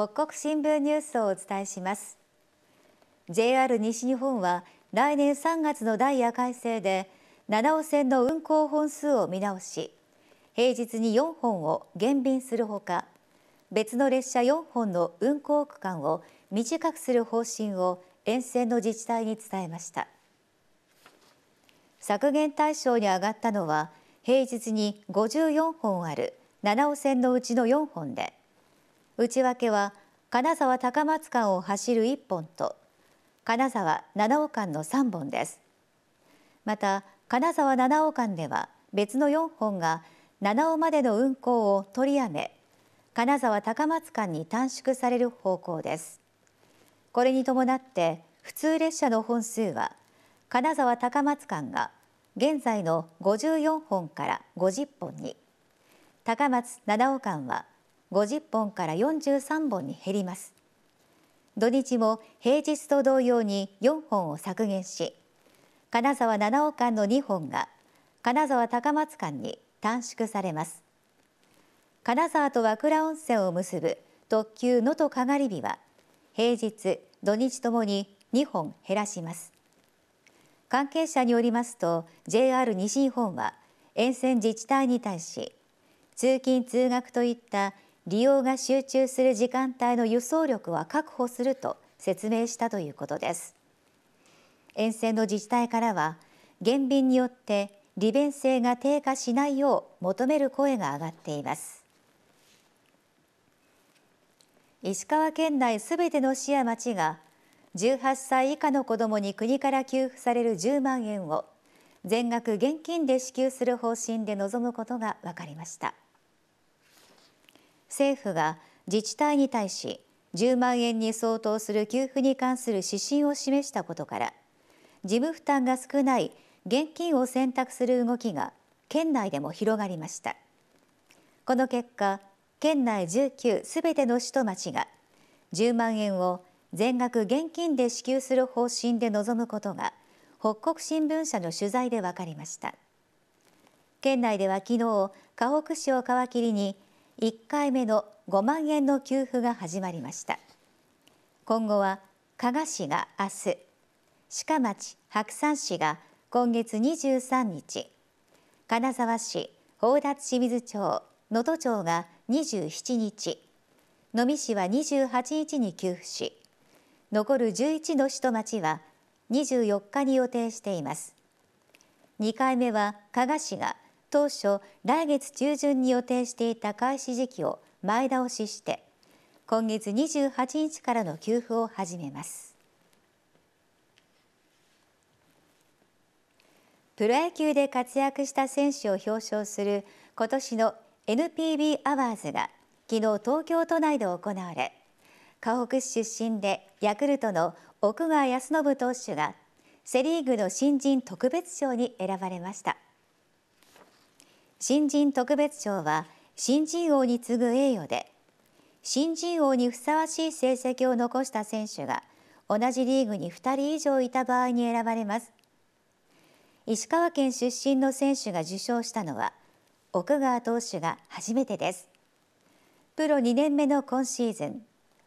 北国新聞ニュースをお伝えします JR 西日本は来年3月のダイヤ改正で七尾線の運行本数を見直し平日に4本を減便するほか別の列車4本の運行区間を短くする方針を沿線の自治体に伝えました削減対象に上がったのは平日に54本ある七尾線のうちの4本で内訳は金沢高松間を走る1本と金沢七尾間の3本ですまた金沢七尾間では別の4本が七尾までの運行を取りやめ金沢高松間に短縮される方向ですこれに伴って普通列車の本数は金沢高松間が現在の54本から50本に高松七尾間は50本から43本に減ります土日も平日と同様に4本を削減し金沢七尾間の2本が金沢高松間に短縮されます金沢と和倉温泉を結ぶ特急能登かがり火は平日土日ともに2本減らします関係者によりますと JR 西日本は沿線自治体に対し通勤通学といった利用が集中する時間帯の輸送力は確保すると説明したということです沿線の自治体からは減便によって利便性が低下しないよう求める声が上がっています石川県内すべての市や町が18歳以下の子どもに国から給付される10万円を全額現金で支給する方針で臨むことが分かりました。政府が自治体に対し10万円に相当する給付に関する指針を示したことから事務負担が少ない現金を選択する動きが県内でも広がりましたこの結果県内19すべての市と町が10万円を全額現金で支給する方針で臨むことが北国新聞社の取材で分かりました県内では昨日河北市を皮切りに1回目の5万円の給付が始まりました今後は加賀市が明日鹿町白山市が今月23日金沢市宝達清水町能登町が27日能美市は28日に給付し残る11の市と町は24日に予定しています2回目は加賀市が当初来月中旬に予定していた開始時期を前倒しして今月28日からの給付を始めますプロ野球で活躍した選手を表彰する今年の NPB アワーズが昨日東京都内で行われ河北市出身でヤクルトの奥川康信投手がセ・リーグの新人特別賞に選ばれました。新人特別賞は新人王に次ぐ栄誉で新人王にふさわしい成績を残した選手が同じリーグに2人以上いた場合に選ばれます石川県出身の選手が受賞したのは奥川投手が初めてですプロ2年目の今シーズン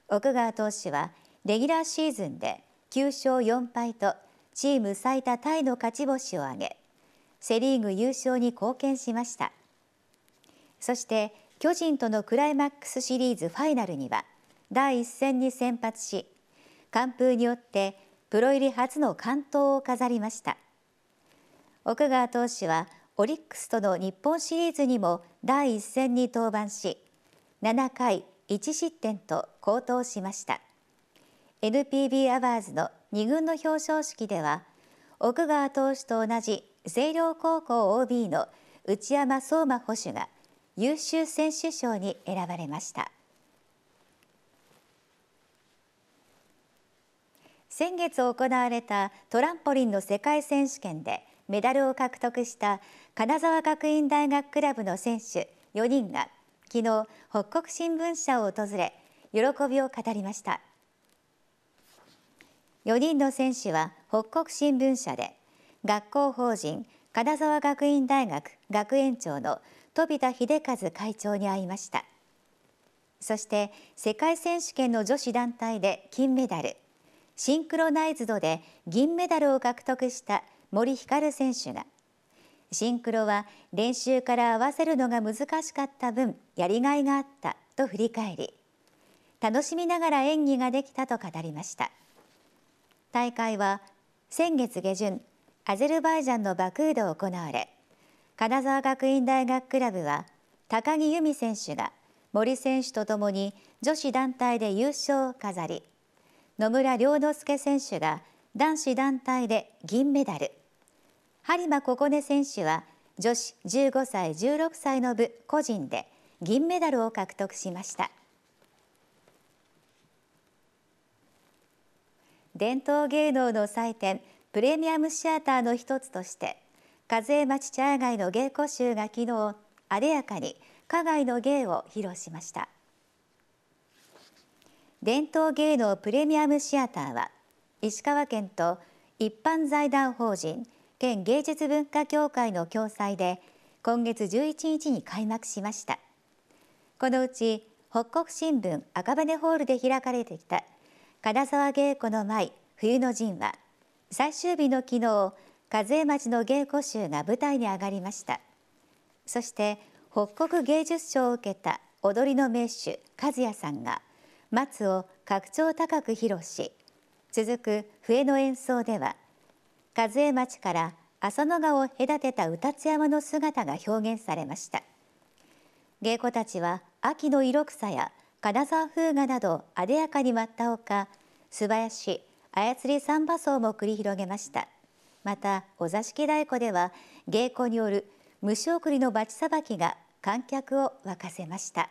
奥川投手はレギュラーシーズンで9勝4敗とチーム最多タイの勝ち星を挙げセ・リーグ優勝に貢献しましたそして巨人とのクライマックスシリーズファイナルには第一戦に先発し完封によってプロ入り初の完投を飾りました奥川投手はオリックスとの日本シリーズにも第一戦に登板し7回1失点と好投しました NPB アワーズの2軍の表彰式では奥川投手と同じ星稜高校 OB の内山壮馬保守が優秀選手賞に選ばれました先月行われたトランポリンの世界選手権でメダルを獲得した金沢学院大学クラブの選手4人が昨日北国新聞社を訪れ喜びを語りました4人の選手は北国新聞社で学校法人金沢学院大学学園長の飛田秀和会長に会いましたそして世界選手権の女子団体で金メダルシンクロナイズドで銀メダルを獲得した森ひかる選手がシンクロは練習から合わせるのが難しかった分やりがいがあったと振り返り楽しみながら演技ができたと語りました大会は先月下旬アゼルバイジャンのバクード行われ金沢学院大学クラブは高木由美選手が森選手とともに女子団体で優勝を飾り野村良之介選手が男子団体で銀メダル播磨心音選手は女子15歳16歳の部個人で銀メダルを獲得しました伝統芸能の祭典プレミアムシアターの一つとして風町茶屋街の芸古集が昨日あでやかに花街の芸を披露しました伝統芸能プレミアムシアターは石川県と一般財団法人県芸術文化協会の共催で今月11日に開幕しましたこのうち北国新聞赤羽ホールで開かれてきた金沢芸妓の舞冬の陣は最終日の昨日、和江町の芸妓集が舞台に上がりました。そして北国芸術賞を受けた踊りの名手和也さんが松を格調高く披露し、続く笛の演奏では和江町から浅野川を隔てた歌津山の姿が表現されました。芸妓たちは秋の色草や金沢風雅など艶やかに舞ったほか素早し操り三馬荘も繰り広げましたまたお座敷太鼓では芸妓による虫送りのバチさばきが観客を沸かせました